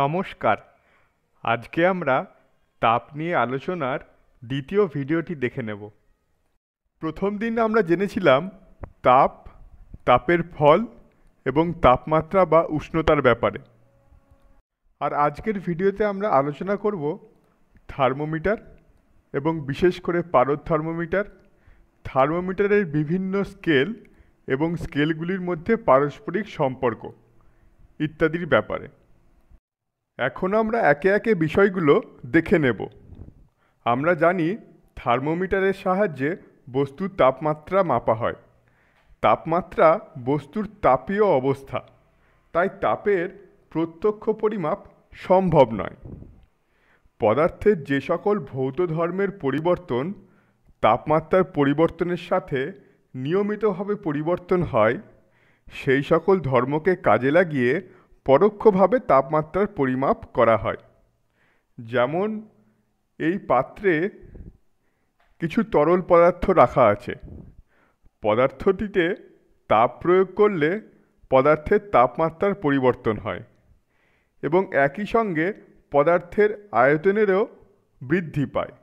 নমস্কার আজকে আমরা তাপ নিয়ে আলোচনার দ্বিতীয় ভিডিওটি দেখে নেব প্রথম দিন আমরা জেনেছিলাম তাপ তাপের ফল এবং তাপমাত্রা বা উষ্ণতার ব্যাপারে আর আজকের ভিডিওতে আমরা আলোচনা করব থার্মোমিটার এবং বিশেষ করে পারদ থার্মোমিটার থার্মোমিটারের বিভিন্ন স্কেল এবং স্কেলগুলির মধ্যে পারস্পরিক সম্পর্ক ইত্যাদির ব্যাপারে এখন আমরা একে একে বিষয়গুলো দেখে নেব আমরা জানি থার্মোমিটারের সাহায্যে বস্তুর তাপমাত্রা মাপা হয় তাপমাত্রা বস্তুর তাপীয় অবস্থা তাই তাপের প্রত্যক্ষ পরিমাপ সম্ভব নয় পদার্থের যে সকল ভৌত ধর্মের পরিবর্তন তাপমাত্রার পরিবর্তনের সাথে নিয়মিতভাবে পরিবর্তন হয় সেই সকল ধর্মকে কাজে লাগিয়ে পরোক্ষভাবে তাপমাত্রার পরিমাপ করা হয় যেমন এই পাত্রে কিছু তরল পদার্থ রাখা আছে পদার্থটিতে তাপ প্রয়োগ করলে পদার্থের তাপমাত্রার পরিবর্তন হয় এবং একই সঙ্গে পদার্থের আয়তনেরও বৃদ্ধি পায়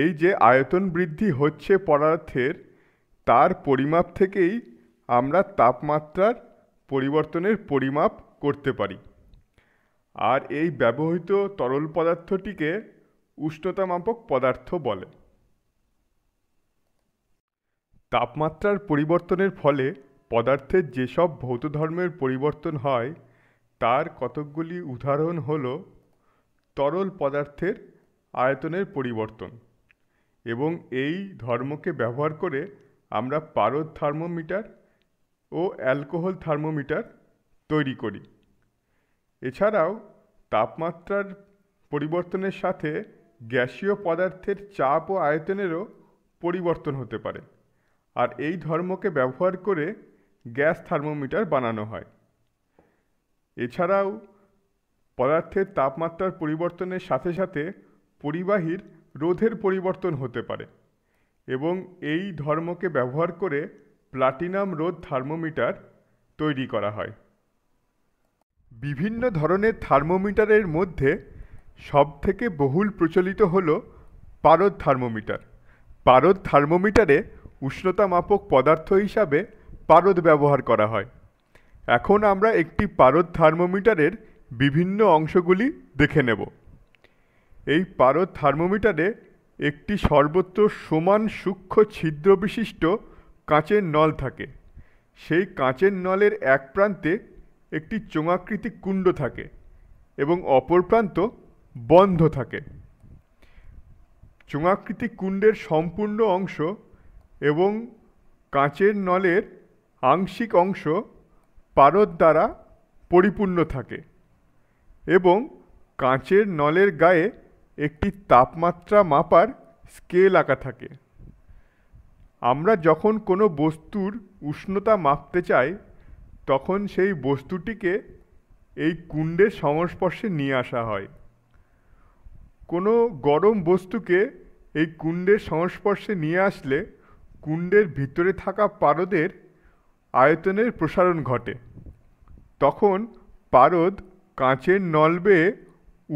এই যে আয়তন বৃদ্ধি হচ্ছে পদার্থের তার পরিমাপ থেকেই আমরা তাপমাত্রার পরিবর্তনের পরিমাপ করতে পারি আর এই ব্যবহৃত তরল পদার্থটিকে উষ্ণতামাপক পদার্থ বলে তাপমাত্রার পরিবর্তনের ফলে পদার্থের যেসব ভৌত ধর্মের পরিবর্তন হয় তার কতকগুলি উদাহরণ হল তরল পদার্থের আয়তনের পরিবর্তন এবং এই ধর্মকে ব্যবহার করে আমরা পারদ থার্মোমিটার ও অ্যালকোহল থার্মোমিটার তৈরি করি এছাড়াও তাপমাত্রার পরিবর্তনের সাথে গ্যাসীয় পদার্থের চাপ ও আয়তনেরও পরিবর্তন হতে পারে আর এই ধর্মকে ব্যবহার করে গ্যাস থার্মোমিটার বানানো হয় এছাড়াও পদার্থের তাপমাত্রার পরিবর্তনের সাথে সাথে পরিবাহীর রোধের পরিবর্তন হতে পারে এবং এই ধর্মকে ব্যবহার করে প্লাটিনাম রোধ থার্মোমিটার তৈরি করা হয় বিভিন্ন ধরনের থার্মোমিটারের মধ্যে সবথেকে বহুল প্রচলিত হল পারদ থার্মোমিটার পারদ থার্মোমিটারে উষ্ণতা মাপক পদার্থ হিসাবে পারদ ব্যবহার করা হয় এখন আমরা একটি পারদ থার্মোমিটারের বিভিন্ন অংশগুলি দেখে নেব এই পারদ থার্মোমিটারে একটি সর্বত্র সমান সূক্ষ্ম ছিদ্রবিশিষ্ট কাঁচের নল থাকে সেই কাঁচের নলের এক প্রান্তে একটি চোঙাকৃতি কুণ্ড থাকে এবং অপর প্রান্ত বন্ধ থাকে চোঙাকৃতি কুণ্ডের সম্পূর্ণ অংশ এবং কাঁচের নলের আংশিক অংশ পারদ দ্বারা পরিপূর্ণ থাকে এবং কাঁচের নলের গায়ে একটি তাপমাত্রা মাপার স্কেল আঁকা থাকে আমরা যখন কোনো বস্তুর উষ্ণতা মাপতে চাই তখন সেই বস্তুটিকে এই কুণ্ডের সংস্পর্শে নিয়ে আসা হয় কোনো গরম বস্তুকে এই কুণ্ডের সংস্পর্শে নিয়ে আসলে কুণ্ডের ভিতরে থাকা পারদের আয়তনের প্রসারণ ঘটে তখন পারদ কাঁচের নল বেয়ে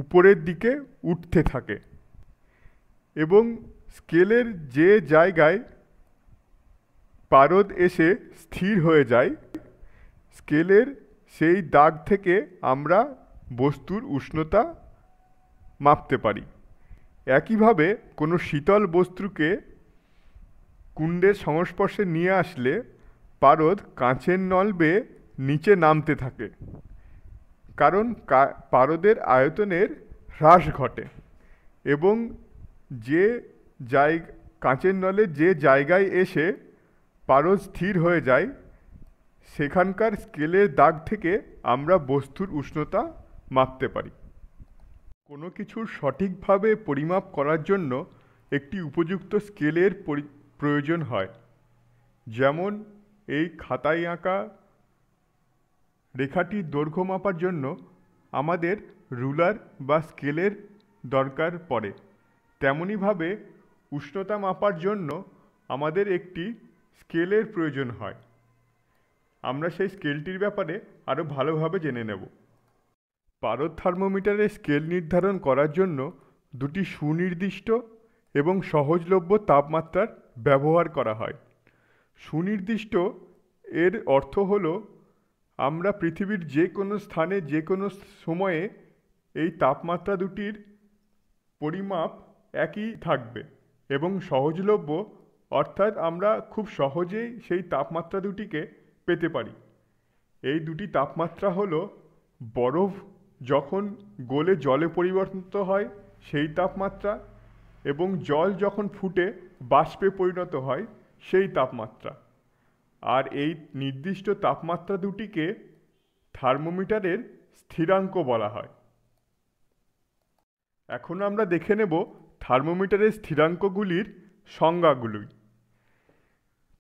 উপরের দিকে উঠতে থাকে এবং স্কেলের যে জায়গায় পারদ এসে স্থির হয়ে যায় স্কেলের সেই দাগ থেকে আমরা বস্তুর উষ্ণতা মাপতে পারি একইভাবে কোনো শীতল বস্তুকে কুণ্ডের সংস্পর্শে নিয়ে আসলে পারদ কাঁচের নল বেয়ে নিচে নামতে থাকে কারণ পারদের আয়তনের হ্রাস ঘটে এবং যে জায়গা কাঁচের নলে যে জায়গায় এসে পারদ স্থির হয়ে যায় সেখানকার স্কেলের দাগ থেকে আমরা বস্তুর উষ্ণতা মাপতে পারি কোনো কিছুর সঠিকভাবে পরিমাপ করার জন্য একটি উপযুক্ত স্কেলের প্রয়োজন হয় যেমন এই খাতায় আঁকা রেখাটির দৈর্ঘ্য মাপার জন্য আমাদের রুলার বা স্কেলের দরকার পড়ে তেমনইভাবে উষ্ণতা মাপার জন্য আমাদের একটি স্কেলের প্রয়োজন হয় আমরা সেই স্কেলটির ব্যাপারে আরও ভালোভাবে জেনে নেব পারদ থার্মোমিটারের স্কেল নির্ধারণ করার জন্য দুটি সুনির্দিষ্ট এবং সহজলভ্য তাপমাত্রার ব্যবহার করা হয় সুনির্দিষ্ট এর অর্থ হল আমরা পৃথিবীর যে কোনো স্থানে যে কোনো সময়ে এই তাপমাত্রা দুটির পরিমাপ একই থাকবে এবং সহজলভ্য অর্থাৎ আমরা খুব সহজেই সেই তাপমাত্রা দুটিকে পেতে পারি এই দুটি তাপমাত্রা হলো বরফ যখন গলে জলে পরিবর্তিত হয় সেই তাপমাত্রা এবং জল যখন ফুটে বাষ্পে পরিণত হয় সেই তাপমাত্রা আর এই নির্দিষ্ট তাপমাত্রা দুটিকে থার্মোমিটারের স্থিরাঙ্ক বলা হয় এখন আমরা দেখে নেব থার্মোমিটারের স্থিরাঙ্কগুলির সংজ্ঞাগুলি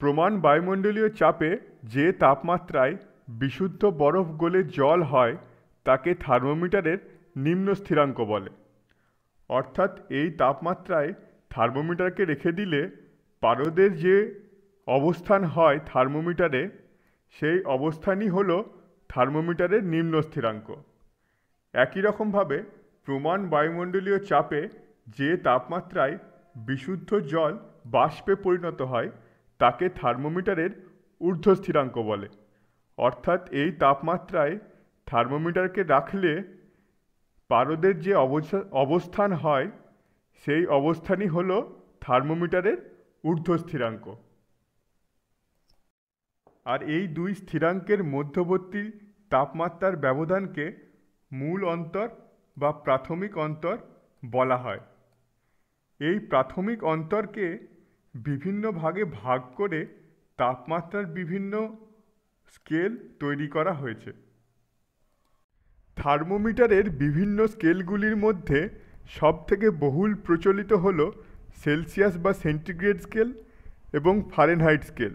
প্রমাণ বায়ুমণ্ডলীয় চাপে যে তাপমাত্রায় বিশুদ্ধ বরফ গলে জল হয় তাকে থার্মোমিটারের নিম্ন স্থিরাঙ্ক বলে অর্থাৎ এই তাপমাত্রায় থার্মোমিটারকে রেখে দিলে পারদের যে অবস্থান হয় থার্মোমিটারে সেই অবস্থানই হল থার্মোমিটারের নিম্ন স্থিরাঙ্ক একই রকমভাবে প্রমাণ বায়ুমণ্ডলীয় চাপে যে তাপমাত্রায় বিশুদ্ধ জল বাষ্পে পরিণত হয় তাকে থার্মোমিটারের ঊর্ধ্বস্থিরাঙ্ক বলে অর্থাৎ এই তাপমাত্রায় থার্মোমিটারকে রাখলে পারদের যে অবস্থান হয় সেই অবস্থানই হল থার্মোমিটারের ঊর্ধ্বস্থিরাঙ্ক আর এই দুই স্থিরাঙ্কের মধ্যবর্তী তাপমাত্রার ব্যবধানকে মূল অন্তর বা প্রাথমিক অন্তর বলা হয় এই প্রাথমিক অন্তরকে বিভিন্ন ভাগে ভাগ করে তাপমাত্রার বিভিন্ন স্কেল তৈরি করা হয়েছে থার্মোমিটারের বিভিন্ন স্কেলগুলির মধ্যে সবথেকে বহুল প্রচলিত হল সেলসিয়াস বা সেন্টিগ্রেড স্কেল এবং ফারেনহাইট স্কেল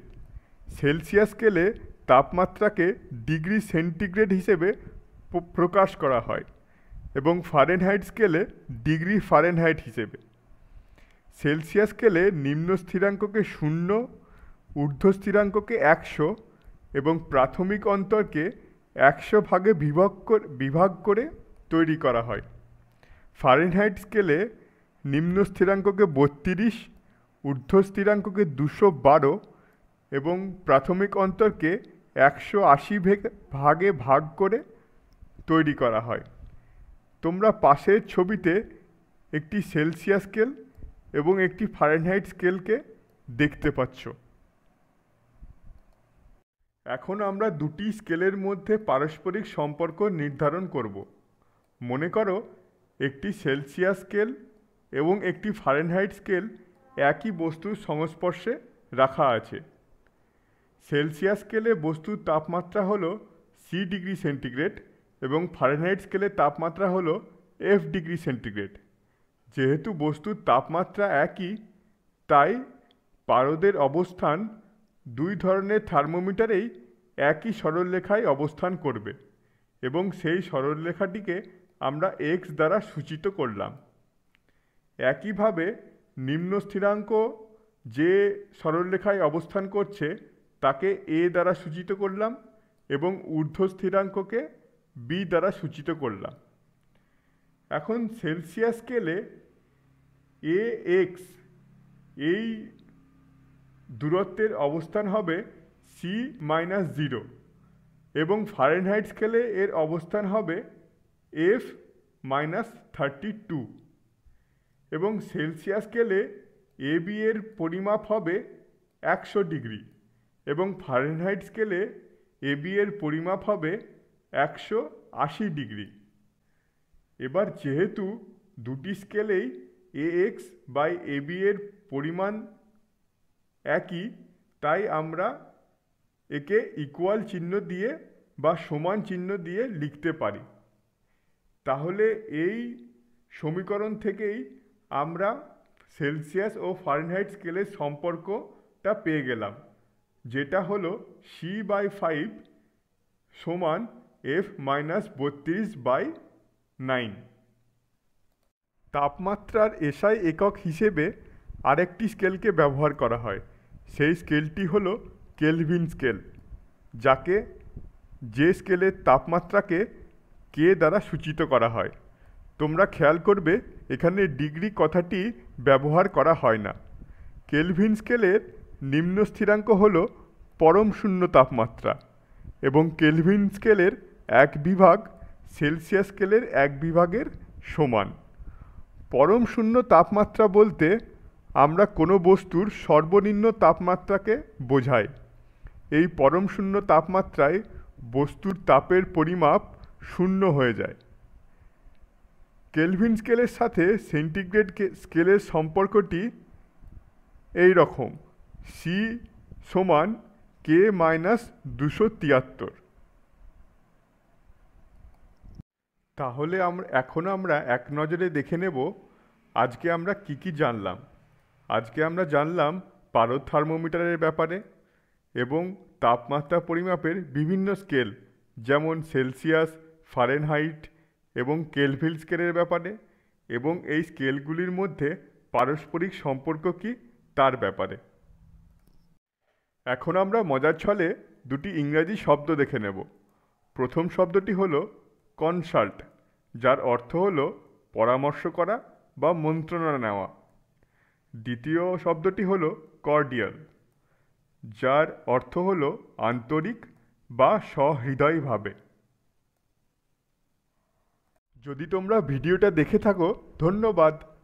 সেলসিয়াস স্কেলে তাপমাত্রাকে ডিগ্রি সেন্টিগ্রেড হিসেবে প্রকাশ করা হয় এবং ফারেনহাইট স্কেলে ডিগ্রি ফারেনহাইট হিসেবে সেলসিয়াস স্কেলে নিম্ন স্থিরাঙ্ককে শূন্য ঊর্ধ্ব স্থিরাঙ্ককে একশো এবং প্রাথমিক অন্তরকে একশো ভাগে বিভাগ করে বিভাগ করে তৈরি করা হয় ফারেনহাইট স্কেলে নিম্ন স্থিরাঙ্ককে বত্রিশ ঊর্ধ্ব স্থিরাঙ্ককে দুশো বারো এবং প্রাথমিক অন্তরকে একশো আশি ভাগে ভাগ করে তৈরি করা হয় তোমরা পাশের ছবিতে একটি সেলসিয়াস স্কেল এবং একটি ফারেনহাইট স্কেলকে দেখতে পাচ্ছ এখন আমরা দুটি স্কেলের মধ্যে পারস্পরিক সম্পর্ক নির্ধারণ করব মনে করো একটি সেলসিয়াস স্কেল এবং একটি ফারেনহাইট স্কেল একই বস্তুর সংস্পর্শে রাখা আছে সেলসিয়াস স্কেলে বস্তুর তাপমাত্রা হলো সি ডিগ্রি সেন্টিগ্রেড এবং ফারেনহাইট স্কেলে তাপমাত্রা হলো এফ ডিগ্রি সেন্টিগ্রেড যেহেতু বস্তুর তাপমাত্রা একই তাই পারদের অবস্থান দুই ধরনের থার্মোমিটারেই একই সরলরেখায় অবস্থান করবে এবং সেই সরলরেখাটিকে আমরা এক্স দ্বারা সূচিত করলাম একইভাবে নিম্ন স্থিরাঙ্ক যে সরলরেখায় অবস্থান করছে তাকে এ দ্বারা সূচিত করলাম এবং ঊর্ধ্ব স্থিরাঙ্ককে বি দ্বারা সূচিত করলাম এখন সেলসিয়াস স্কেলে এ এক্স এই দূরত্বের অবস্থান হবে সি মাইনাস জিরো এবং ফারেনহাইট স্কেলে এর অবস্থান হবে এফ মাইনাস থার্টি টু এবং সেলসিয়াস স্কেলে এ বি এর পরিমাপ হবে একশো ডিগ্রি এবং ফারেনহাইট স্কেলে এ বি এর পরিমাপ হবে একশো আশি ডিগ্রি এবার যেহেতু দুটি স্কেলেই A X by A B এর পরিমাণ একই তাই আমরা একে ইকুয়াল চিহ্ন দিয়ে বা সমান চিহ্ন দিয়ে লিখতে পারি তাহলে এই সমীকরণ থেকেই আমরা সেলসিয়াস ও ফারেনহাইট স্কেলের সম্পর্কটা পেয়ে গেলাম যেটা হলো সি বাই ফাইভ সমান এফ মাইনাস বত্রিশ বাই নাইন তাপমাত্রার এসআই একক হিসেবে আরেকটি স্কেলকে ব্যবহার করা হয় সেই স্কেলটি হল কেলভিন স্কেল যাকে যে স্কেলের তাপমাত্রাকে কে দ্বারা সূচিত করা হয় তোমরা খেয়াল করবে এখানে ডিগ্রি কথাটি ব্যবহার করা হয় না কেলভিন স্কেলের নিম্ন স্থিরাঙ্ক হল পরম শূন্য তাপমাত্রা এবং কেলভিন স্কেলের এক বিভাগ সেলসিয়াস স্কেলের এক বিভাগের সমান পরম শূন্য তাপমাত্রা বলতে আমরা কোনো বস্তুর সর্বনিম্ন তাপমাত্রাকে বোঝাই এই পরম শূন্য তাপমাত্রায় বস্তুর তাপের পরিমাপ শূন্য হয়ে যায় কেলভিন স্কেলের সাথে সেন্টিগ্রেড স্কেলের সম্পর্কটি এই রকম সি সমান কে মাইনাস দুশো তিয়াত্তর তাহলে আমরা এখন আমরা এক নজরে দেখে নেব আজকে আমরা কি কি জানলাম আজকে আমরা জানলাম পারদ থার্মোমিটারের ব্যাপারে এবং তাপমাত্রা পরিমাপের বিভিন্ন স্কেল যেমন সেলসিয়াস ফারেনহাইট এবং কেলভিল স্কেলের ব্যাপারে এবং এই স্কেলগুলির মধ্যে পারস্পরিক সম্পর্ক কি তার ব্যাপারে এখন আমরা মজার ছলে দুটি ইংরাজি শব্দ দেখে নেব প্রথম শব্দটি হলো কনসাল্ট যার অর্থ হলো পরামর্শ করা বা মন্ত্রণা নেওয়া দ্বিতীয় শব্দটি হল কর্ডিয়াল যার অর্থ হল আন্তরিক বা সহৃদয়ভাবে যদি তোমরা ভিডিওটা দেখে থাকো ধন্যবাদ